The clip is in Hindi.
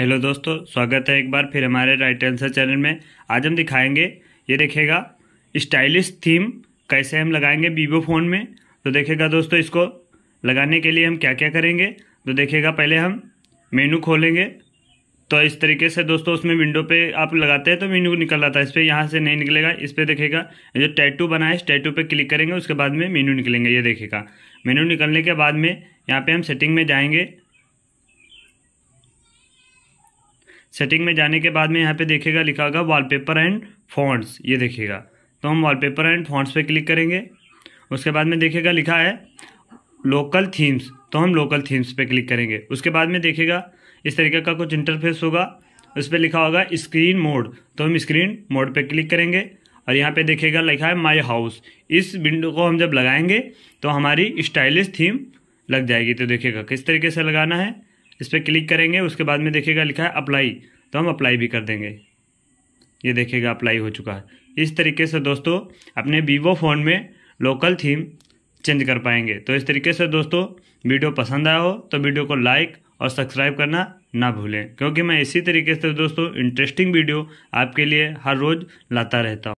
हेलो दोस्तों स्वागत है एक बार फिर हमारे राइट आंसर चैनल में आज हम दिखाएंगे ये देखेगा स्टाइलिश थीम कैसे हम लगाएंगे वीवो फ़ोन में तो देखेगा दोस्तों इसको लगाने के लिए हम क्या क्या करेंगे तो देखेगा पहले हम मेनू खोलेंगे तो इस तरीके से दोस्तों उसमें विंडो पे आप लगाते हैं तो मेनू निकल आता है इस पर यहाँ से नहीं निकलेगा इस पर देखेगा जो टैटू बना है इस टैटू पर क्लिक करेंगे उसके बाद में मेनू निकलेंगे ये देखेगा मेनू निकलने के बाद में यहाँ पर हम सेटिंग में जाएंगे सेटिंग में जाने के बाद में यहाँ पे देखेगा लिखा होगा वॉलपेपर एंड फॉन्ट्स ये देखेगा तो हम वॉलपेपर एंड फॉन्ट्स पे क्लिक करेंगे उसके बाद में देखेगा लिखा है लोकल थीम्स तो हम लोकल थीम्स पे क्लिक करेंगे उसके बाद में देखेगा इस तरीके का कुछ इंटरफेस होगा उस पर लिखा होगा स्क्रीन मोड तो हम स्क्रीन मोड पर क्लिक करेंगे और यहाँ पे देखेगा लिखा है माई हाउस इस विंडो को हम जब लगाएंगे तो हमारी स्टाइलिश थीम लग जाएगी तो देखेगा किस तरीके से लगाना है इस पर क्लिक करेंगे उसके बाद में देखिएगा लिखा है अप्लाई तो हम अप्लाई भी कर देंगे ये देखिएगा अप्लाई हो चुका है इस तरीके से दोस्तों अपने वीवो फ़ोन में लोकल थीम चेंज कर पाएंगे तो इस तरीके से दोस्तों वीडियो पसंद आया हो तो वीडियो को लाइक और सब्सक्राइब करना ना भूलें क्योंकि मैं इसी तरीके से दोस्तों इंटरेस्टिंग वीडियो आपके लिए हर रोज़ लाता रहता हूँ